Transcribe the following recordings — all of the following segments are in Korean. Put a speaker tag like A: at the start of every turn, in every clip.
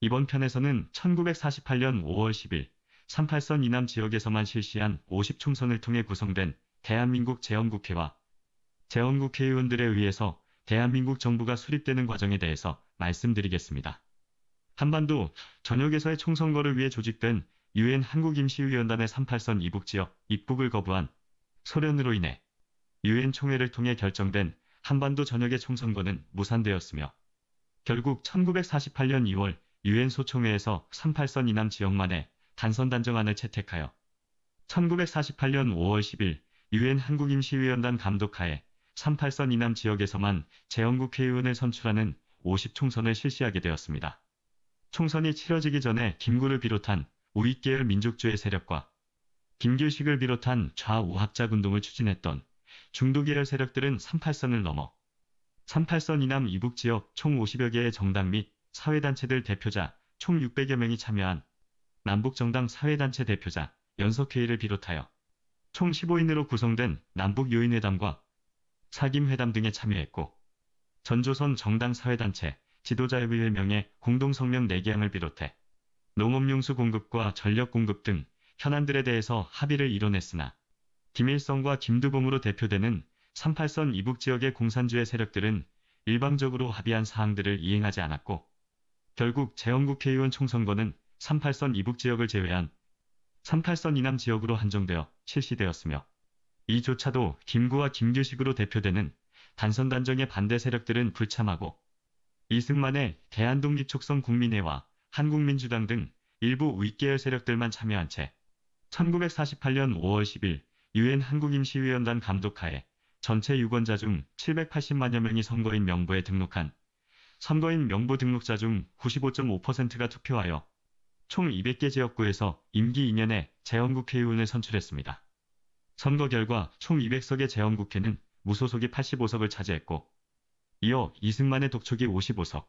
A: 이번 편에서는 1948년 5월 10일 38선 이남 지역에서만 실시한 50총선을 통해 구성된 대한민국 재헌국회와 재헌국회의원들에 의해서 대한민국 정부가 수립되는 과정에 대해서 말씀드리겠습니다. 한반도 전역에서의 총선거를 위해 조직된 유엔 한국임시위원단의 38선 이북 지역 입국을 거부한 소련으로 인해 유엔 총회를 통해 결정된 한반도 전역의 총선거는 무산되었으며 결국 1948년 2월 유엔 소총회에서 38선 이남 지역만의 단선 단정안을 채택하여 1948년 5월 10일 유엔 한국임시위원단 감독하에 38선 이남 지역에서만 재헌국 회의원을 선출하는 50총선을 실시하게 되었습니다. 총선이 치러지기 전에 김구를 비롯한 우익계열 민족주의 세력과 김규식을 비롯한 좌우학자 운동을 추진했던 중도계열 세력들은 38선을 넘어 38선 이남 이북 지역 총 50여 개의 정당 및 사회단체들 대표자 총 600여 명이 참여한 남북정당 사회단체 대표자 연석회의를 비롯하여 총 15인으로 구성된 남북 요인회담과 사김회담 등에 참여했고 전조선 정당 사회단체 지도자협의회 명예 공동성명 4개항을 비롯해 농업용수 공급과 전력 공급 등 현안들에 대해서 합의를 이뤄냈으나 김일성과 김두봉으로 대표되는 38선 이북 지역의 공산주의 세력들은 일방적으로 합의한 사항들을 이행하지 않았고 결국 재영국회의원 총선거는 38선 이북 지역을 제외한 38선 이남 지역으로 한정되어 실시되었으며 이조차도 김구와 김규식으로 대표되는 단선 단정의 반대 세력들은 불참하고 이승만의 대한독립촉성 국민회와 한국민주당 등 일부 윗계열 세력들만 참여한 채 1948년 5월 10일 유엔 한국임시위원단 감독하에 전체 유권자 중 780만여 명이 선거인 명부에 등록한 선거인 명부 등록자 중 95.5%가 투표하여 총 200개 지역구에서 임기 2년에 재헌국회의원을 선출했습니다. 선거 결과 총 200석의 재헌국회는 무소속이 85석을 차지했고 이어 이승만의 독촉이 55석,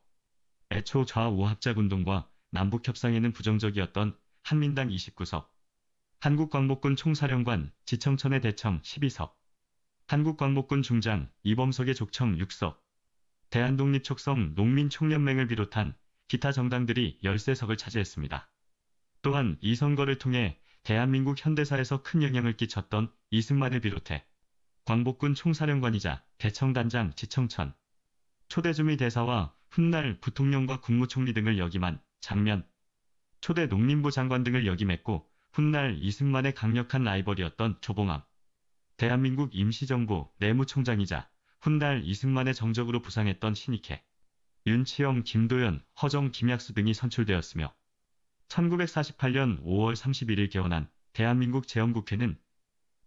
A: 애초 좌우 합작운동과 남북협상에는 부정적이었던 한민당 29석, 한국광복군 총사령관 지청천의 대청 12석, 한국광복군 중장 이범석의 족청 6석, 대한독립촉성 농민총연맹을 비롯한 기타 정당들이 열세석을 차지했습니다. 또한 이 선거를 통해 대한민국 현대사에서 큰 영향을 끼쳤던 이승만을 비롯해 광복군 총사령관이자 대청단장 지청천, 초대주미 대사와 훗날 부통령과 국무총리 등을 역임한 장면, 초대 농림부 장관 등을 역임했고 훗날 이승만의 강력한 라이벌이었던 조봉암, 대한민국 임시정부 내무총장이자 훗날 이승만의 정적으로 부상했던 신익혜, 윤치영, 김도연, 허정, 김약수 등이 선출되었으며 1948년 5월 31일 개원한 대한민국 제헌국회는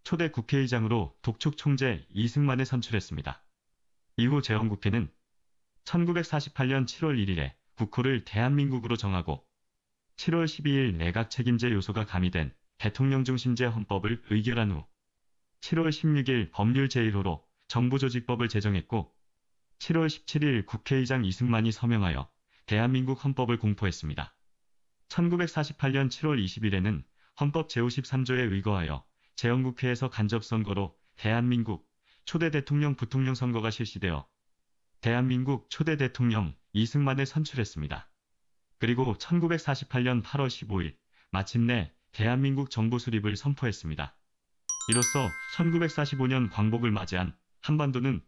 A: 초대 국회의장으로 독촉총재 이승만을 선출했습니다. 이후 제헌국회는 1948년 7월 1일에 국호를 대한민국으로 정하고 7월 12일 내각 책임제 요소가 가미된 대통령 중심제 헌법을 의결한 후 7월 16일 법률 제1호로 정부조직법을 제정했고 7월 17일 국회의장 이승만이 서명하여 대한민국 헌법을 공포했습니다. 1948년 7월 20일에는 헌법 제53조에 의거하여 제헌국회에서 간접선거로 대한민국 초대 대통령 부통령 선거가 실시되어 대한민국 초대 대통령 이승만을 선출했습니다. 그리고 1948년 8월 15일 마침내 대한민국 정부 수립을 선포했습니다. 이로써 1945년 광복을 맞이한 한반도는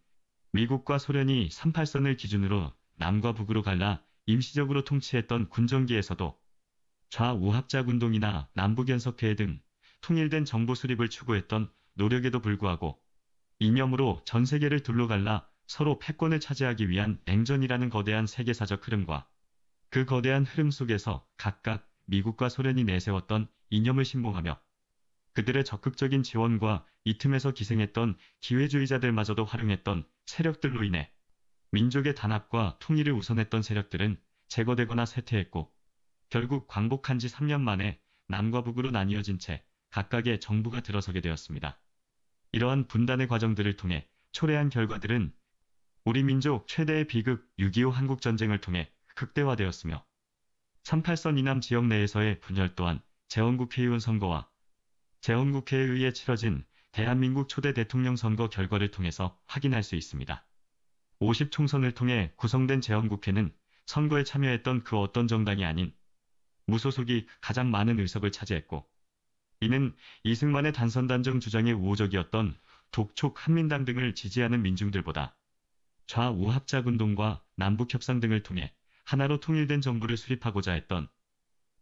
A: 미국과 소련이 38선을 기준으로 남과 북으로 갈라 임시적으로 통치했던 군정기에서도 좌우합작 운동이나 남북연석회의 등 통일된 정부 수립을 추구했던 노력에도 불구하고 이념으로 전 세계를 둘러 갈라 서로 패권을 차지하기 위한 냉전이라는 거대한 세계사적 흐름과 그 거대한 흐름 속에서 각각 미국과 소련이 내세웠던 이념을 신봉하며 그들의 적극적인 지원과 이 틈에서 기생했던 기회주의자들마저도 활용했던 세력들로 인해 민족의 단합과 통일을 우선했던 세력들은 제거되거나 쇠퇴했고 결국 광복한 지 3년 만에 남과 북으로 나뉘어진 채 각각의 정부가 들어서게 되었습니다. 이러한 분단의 과정들을 통해 초래한 결과들은 우리 민족 최대의 비극 6.25 한국전쟁을 통해 극대화되었으며 38선 이남 지역 내에서의 분열 또한 재원국회의원 선거와 재헌국회에 의해 치러진 대한민국 초대 대통령 선거 결과를 통해서 확인할 수 있습니다. 50총선을 통해 구성된 재헌국회는 선거에 참여했던 그 어떤 정당이 아닌 무소속이 가장 많은 의석을 차지했고 이는 이승만의 단선단정 주장에 우호적이었던 독촉 한민당 등을 지지하는 민중들보다 좌우 합작운동과 남북협상 등을 통해 하나로 통일된 정부를 수립하고자 했던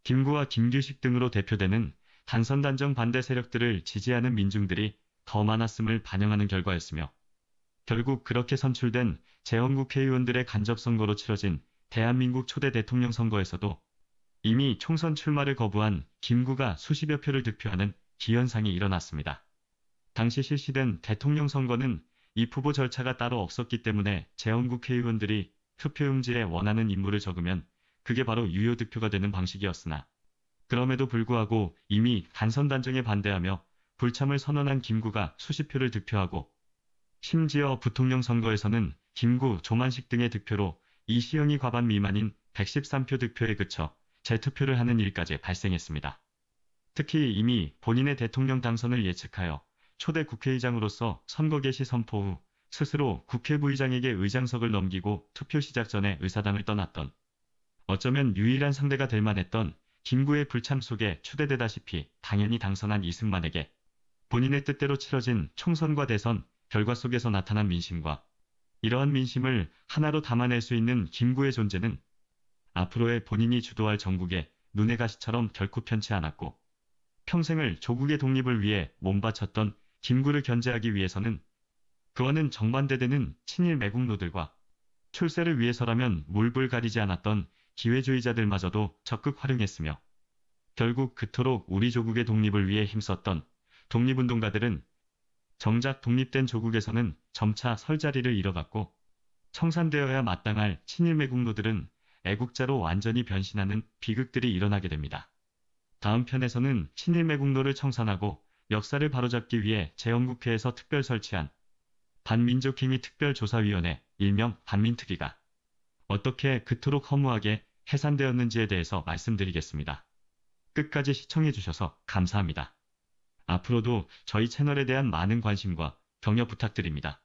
A: 김구와 김규식 등으로 대표되는 단선단정 반대 세력들을 지지하는 민중들이 더 많았음을 반영하는 결과였으며 결국 그렇게 선출된 재헌국회의원들의 간접선거로 치러진 대한민국 초대 대통령 선거에서도 이미 총선 출마를 거부한 김구가 수십여 표를 득표하는 기현상이 일어났습니다. 당시 실시된 대통령 선거는 입후보 절차가 따로 없었기 때문에 재헌국회의원들이 투표용지에 원하는 인물을 적으면 그게 바로 유효 득표가 되는 방식이었으나 그럼에도 불구하고 이미 간선 단정에 반대하며 불참을 선언한 김구가 수십 표를 득표하고 심지어 부통령 선거에서는 김구, 조만식 등의 득표로 이시영이 과반 미만인 113표 득표에 그쳐 재투표를 하는 일까지 발생했습니다. 특히 이미 본인의 대통령 당선을 예측하여 초대 국회의장으로서 선거 개시 선포 후 스스로 국회 부의장에게 의장석을 넘기고 투표 시작 전에 의사당을 떠났던 어쩌면 유일한 상대가 될 만했던 김구의 불참 속에 추대되다시피 당연히 당선한 이승만에게 본인의 뜻대로 치러진 총선과 대선 결과 속에서 나타난 민심과 이러한 민심을 하나로 담아낼 수 있는 김구의 존재는 앞으로의 본인이 주도할 정국에 눈의 가시처럼 결코 편치 않았고 평생을 조국의 독립을 위해 몸바쳤던 김구를 견제하기 위해서는 그와는 정반대되는 친일 매국노들과 출세를 위해서라면 물불 가리지 않았던 기회주의자들마저도 적극 활용했으며 결국 그토록 우리 조국의 독립을 위해 힘썼던 독립운동가들은 정작 독립된 조국에서는 점차 설 자리를 잃어갔고 청산되어야 마땅할 친일매국노들은 애국자로 완전히 변신하는 비극들이 일어나게 됩니다. 다음 편에서는 친일매국노를 청산하고 역사를 바로잡기 위해 재헌국회에서 특별 설치한 반민족행위 특별조사위원회 일명 반민특위가 어떻게 그토록 허무하게 해산되었는지에 대해서 말씀드리겠습니다. 끝까지 시청해주셔서 감사합니다. 앞으로도 저희 채널에 대한 많은 관심과 격려 부탁드립니다.